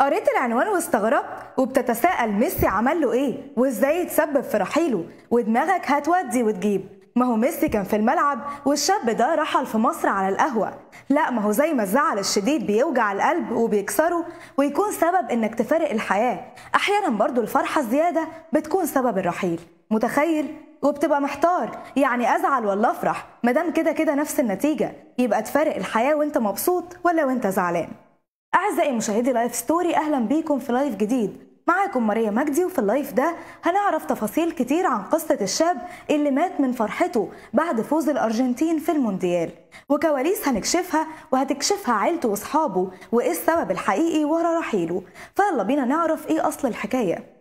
قريت العنوان واستغربت وبتتساءل ميسي عمل له ايه وازاي يتسبب في رحيله ودماغك هتودي وتجيب ما هو ميسي كان في الملعب والشاب ده رحل في مصر على القهوة لا ما هو زي ما الزعل الشديد بيوجع القلب وبيكسره ويكون سبب انك تفارق الحياة احيانا برضو الفرحة الزيادة بتكون سبب الرحيل متخيل وبتبقى محتار يعني ازعل ولا افرح مدام كده كده نفس النتيجة يبقى تفارق الحياة وانت مبسوط ولا وانت زعلان أعزائي مشاهدي لايف ستوري أهلا بيكم في لايف جديد معاكم ماريا مجدي وفي اللايف ده هنعرف تفاصيل كتير عن قصة الشاب اللي مات من فرحته بعد فوز الأرجنتين في المونديال وكواليس هنكشفها وهتكشفها عيلته وصحابه وإيه السبب الحقيقي ورا رحيله فيلا بينا نعرف إيه أصل الحكاية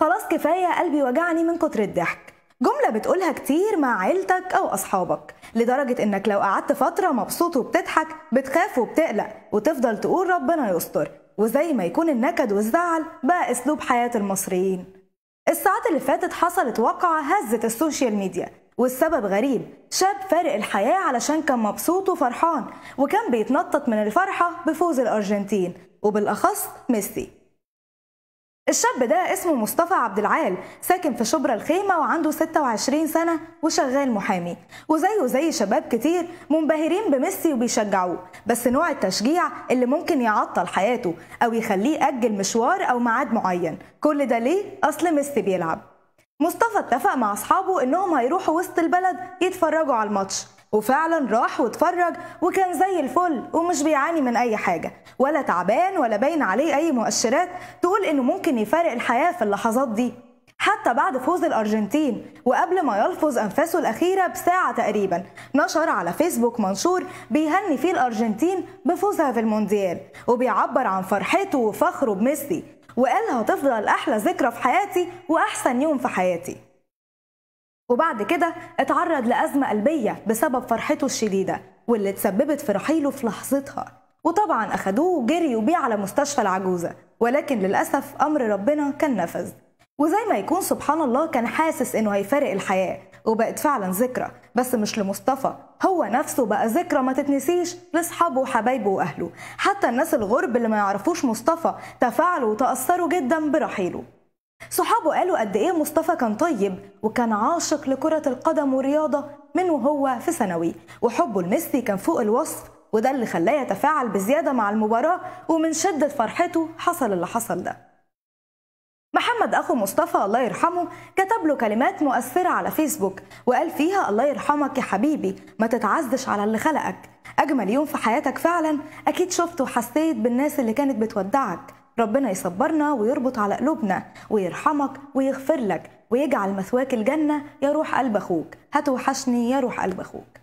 خلاص كفاية قلبي وجعني من كتر الضحك جملة بتقولها كتير مع عيلتك أو أصحابك لدرجة إنك لو قعدت فترة مبسوط وبتضحك بتخاف وبتقلق وتفضل تقول ربنا يستر وزي ما يكون النكد والزعل بقى أسلوب حياة المصريين الساعات اللي فاتت حصلت وقعة هزت السوشيال ميديا والسبب غريب شاب فارق الحياة علشان كان مبسوط وفرحان وكان بيتنطط من الفرحة بفوز الأرجنتين وبالأخص ميسي الشاب ده اسمه مصطفى عبد العال ساكن في شبرا الخيمة وعنده 26 سنة وشغال محامي وزيه زي شباب كتير منبهرين بميسي وبيشجعوه بس نوع التشجيع اللي ممكن يعطل حياته أو يخليه أجل مشوار أو ميعاد معين كل ده ليه؟ أصل ميسي بيلعب مصطفى اتفق مع أصحابه إنهم هيروحوا وسط البلد يتفرجوا على الماتش وفعلا راح واتفرج وكان زي الفل ومش بيعاني من اي حاجه ولا تعبان ولا باين عليه اي مؤشرات تقول انه ممكن يفارق الحياه في اللحظات دي حتى بعد فوز الأرجنتين وقبل ما يلفظ أنفاسه الأخيرة بساعة تقريبا نشر على فيسبوك منشور بيهني فيه الأرجنتين بفوزها في المونديال وبيعبر عن فرحته وفخره بميسي وقال هتفضل أحلى ذكرى في حياتي وأحسن يوم في حياتي وبعد كده اتعرض لأزمة قلبية بسبب فرحته الشديدة واللي تسببت في رحيله في لحظتها وطبعا أخدوه وجريوا بيه على مستشفى العجوزة ولكن للأسف أمر ربنا كان نفذ وزي ما يكون سبحان الله كان حاسس إنه هيفارق الحياة وبقت فعلا ذكرى بس مش لمصطفى هو نفسه بقى ذكرى ما تتنسيش لاصحابه وحبايبه واهله حتى الناس الغرب اللي ما يعرفوش مصطفى تفاعلوا وتاثروا جدا برحيله صحابه قالوا قد ايه مصطفى كان طيب وكان عاشق لكرة القدم والرياضة من وهو في ثانوي وحبه لميسي كان فوق الوصف وده اللي خلاه يتفاعل بزيادة مع المباراة ومن شدة فرحته حصل اللي حصل ده محمد أخو مصطفى الله يرحمه كتب له كلمات مؤثرة على فيسبوك وقال فيها الله يرحمك يا حبيبي ما تتعزش على اللي خلقك أجمل يوم في حياتك فعلا أكيد شفت وحسيت بالناس اللي كانت بتودعك ربنا يصبرنا ويربط على قلوبنا ويرحمك ويغفر لك ويجعل مثواك الجنة يا روح قلب أخوك هتوحشني يا روح قلب أخوك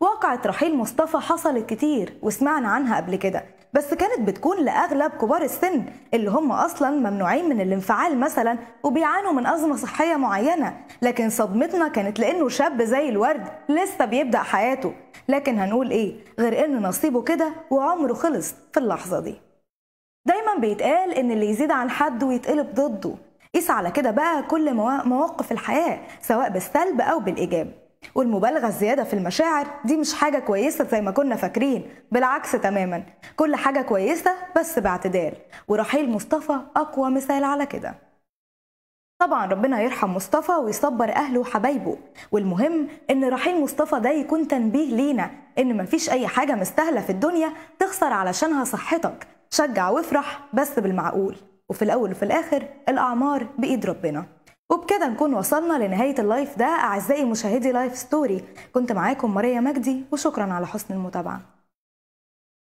واقعة رحيل مصطفى حصلت كتير وسمعنا عنها قبل كده بس كانت بتكون لأغلب كبار السن اللي هم أصلا ممنوعين من الانفعال مثلا وبيعانوا من أزمة صحية معينة لكن صدمتنا كانت لأنه شاب زي الورد لسه بيبدأ حياته لكن هنقول إيه غير إن نصيبه كده وعمره خلص في اللحظة دي دايما بيتقال ان اللي يزيد عن حد ويتقلب ضده قيس على كده بقى كل مواقف الحياه سواء بالسلب او بالايجاب والمبالغه الزياده في المشاعر دي مش حاجه كويسه زي ما كنا فاكرين بالعكس تماما كل حاجه كويسه بس باعتدال ورحيل مصطفى اقوى مثال على كده طبعا ربنا يرحم مصطفى ويصبر اهله وحبايبه والمهم ان رحيل مصطفى ده يكون تنبيه لينا ان مفيش اي حاجه مستاهله في الدنيا تخسر علشانها صحتك شجع وافرح بس بالمعقول وفي الأول وفي الآخر الأعمار بإيد ربنا وبكده نكون وصلنا لنهاية اللايف ده أعزائي مشاهدي لايف ستوري كنت معاكم ماريا مجدي وشكرا على حسن المتابعة